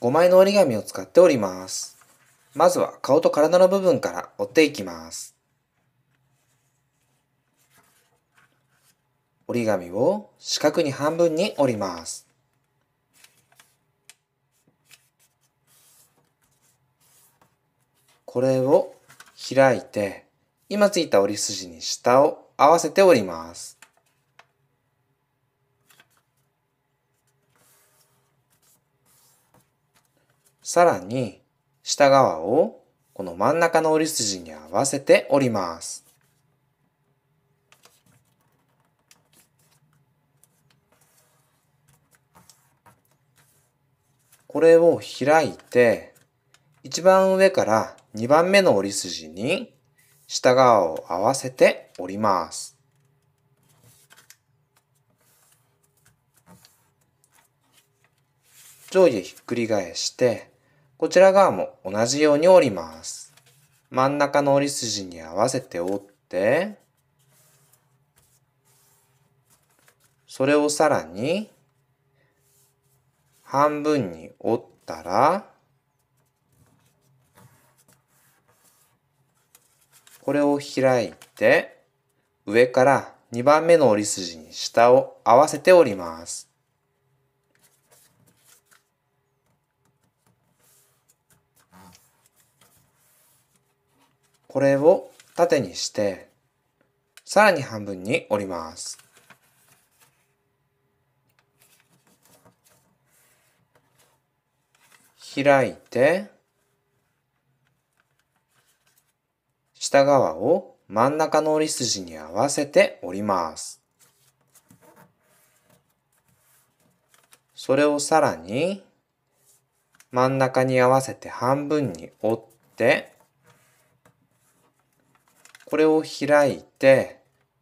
5枚の折り紙を使って折ります。まずは顔と体の部分から折っていきます。折り紙を四角に半分に折ります。これを開いて、今ついた折り筋に下を合わせて折ります。さらに下側をこの真ん中の折り筋に合わせて折ります。これを開いて、一番上から2番目の折り筋に下側を合わせて折ります。上下ひっくり返してこちら側も同じように折ります。真ん中の折り筋に合わせて折って、それをさらに半分に折ったら、これを開いて、上から2番目の折り筋に下を合わせて折ります。これを縦にしてさらに半分に折ります。開いて下側を真ん中の折り筋に合わせて折ります。それをさらに真ん中に合わせて半分に折ってこれを開いて、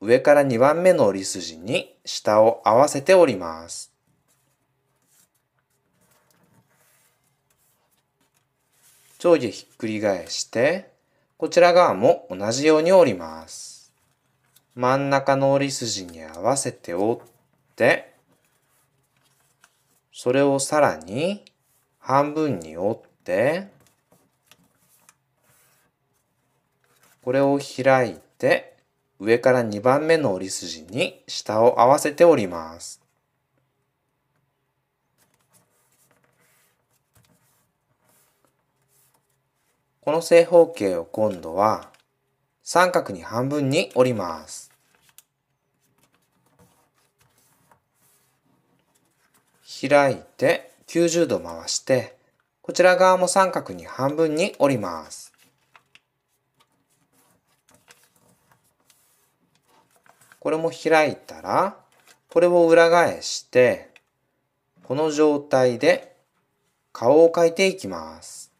上から2番目の折り筋に下を合わせて折ります。上下ひっくり返して、こちら側も同じように折ります。真ん中の折り筋に合わせて折って、それをさらに半分に折って、これを開いて、上から2番目の折り筋に下を合わせて折ります。この正方形を今度は三角に半分に折ります。開いて90度回して、こちら側も三角に半分に折ります。これも開いたら、これを裏返して、この状態で顔を描いていきます。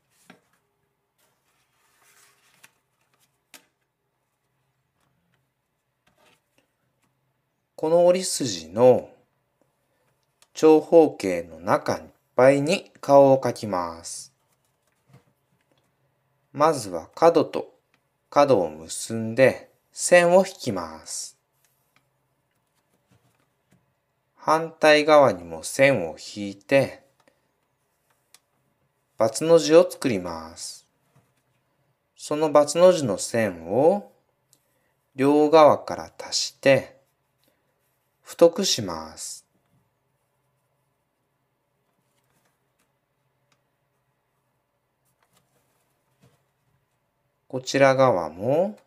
この折り筋の長方形の中いっぱいに顔を描きます。まずは角と角を結んで線を引きます。反対側にも線を引いて、×の字を作ります。その×の字の線を両側から足して太くします。こちら側も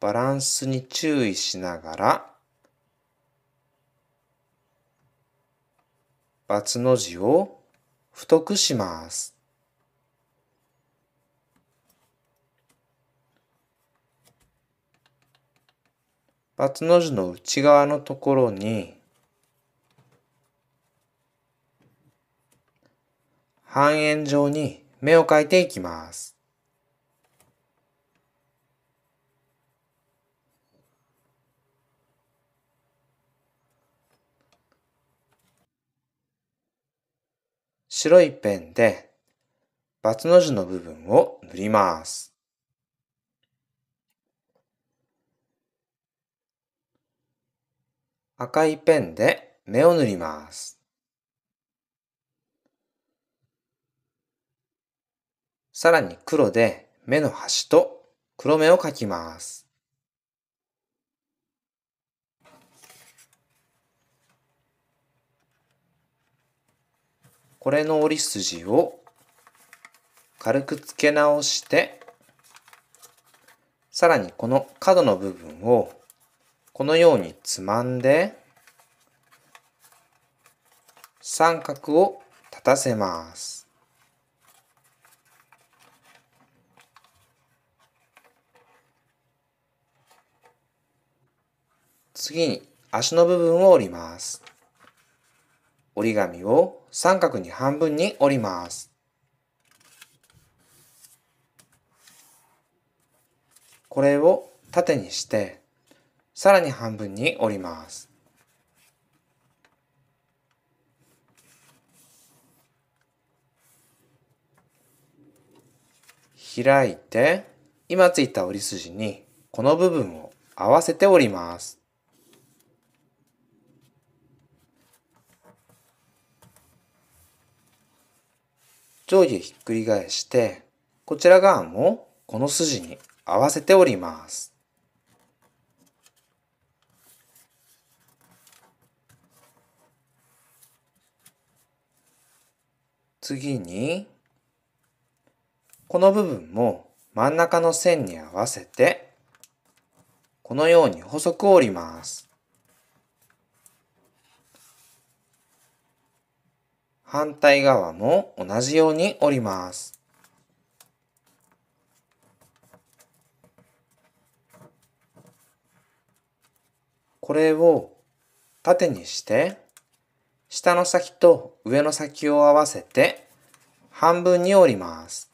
バランスに注意しながらバツの字を太くします。バツの字の内側のところに半円状に目を描いていきます。白いペンで、バツの字の部分を塗ります。赤いペンで目を塗ります。さらに黒で目の端と黒目を描きます。これの折り筋を軽く付け直して、さらにこの角の部分をこのようにつまんで、三角を立たせます。次に足の部分を折ります。折り紙を三角に半分に折ります。これを縦にして、さらに半分に折ります。開いて、今ついた折り筋にこの部分を合わせて折ります。上下ひっくり返して、こちら側もこの筋に合わせております。次に、この部分も真ん中の線に合わせて、このように細く折ります。反対側も同じように折ります。これを縦にして下の先と上の先を合わせて半分に折ります。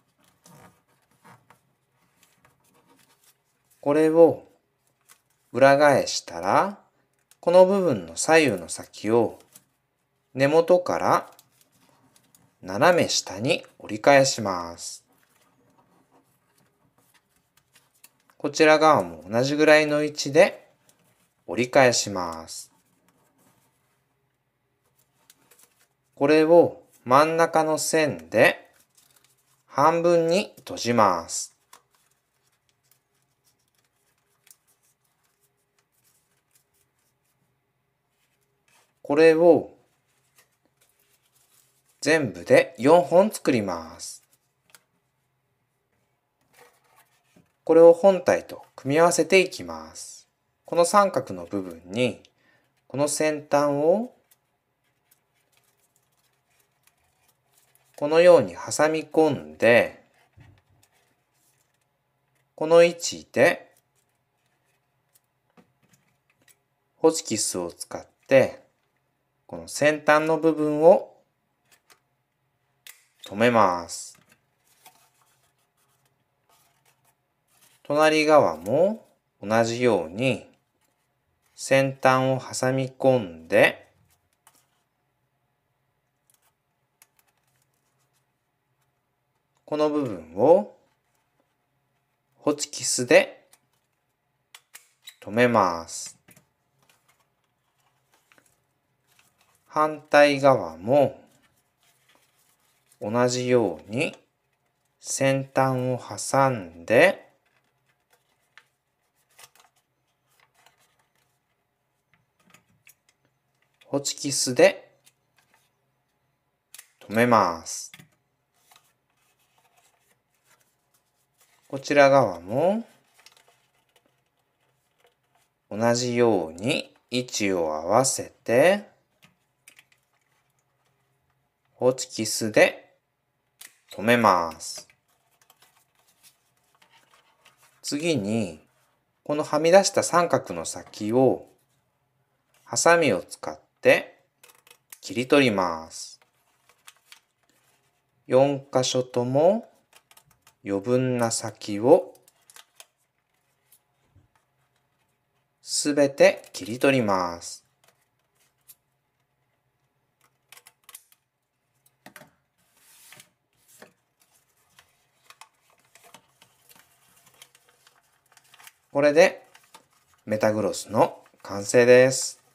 これを裏返したらこの部分の左右の先を根元から斜め下に折り返します。こちら側も同じぐらいの位置で折り返します。これを真ん中の線で半分に閉じます。これを全部で4本作ります。これを本体と組み合わせていきます。この三角の部分に、この先端をこのように挟み込んで、この位置で、ホチキスを使って、この先端の部分を止めます。隣側も同じように先端を挟み込んでこの部分をホチキスで止めます。反対側も同じように先端を挟んでホチキスで止めます。こちら側も同じように位置を合わせてホチキスで止めます。次に、このはみ出した三角の先を、ハサミを使って切り取ります。4箇所とも余分な先をすべて切り取ります。これでメタグロスの完成です。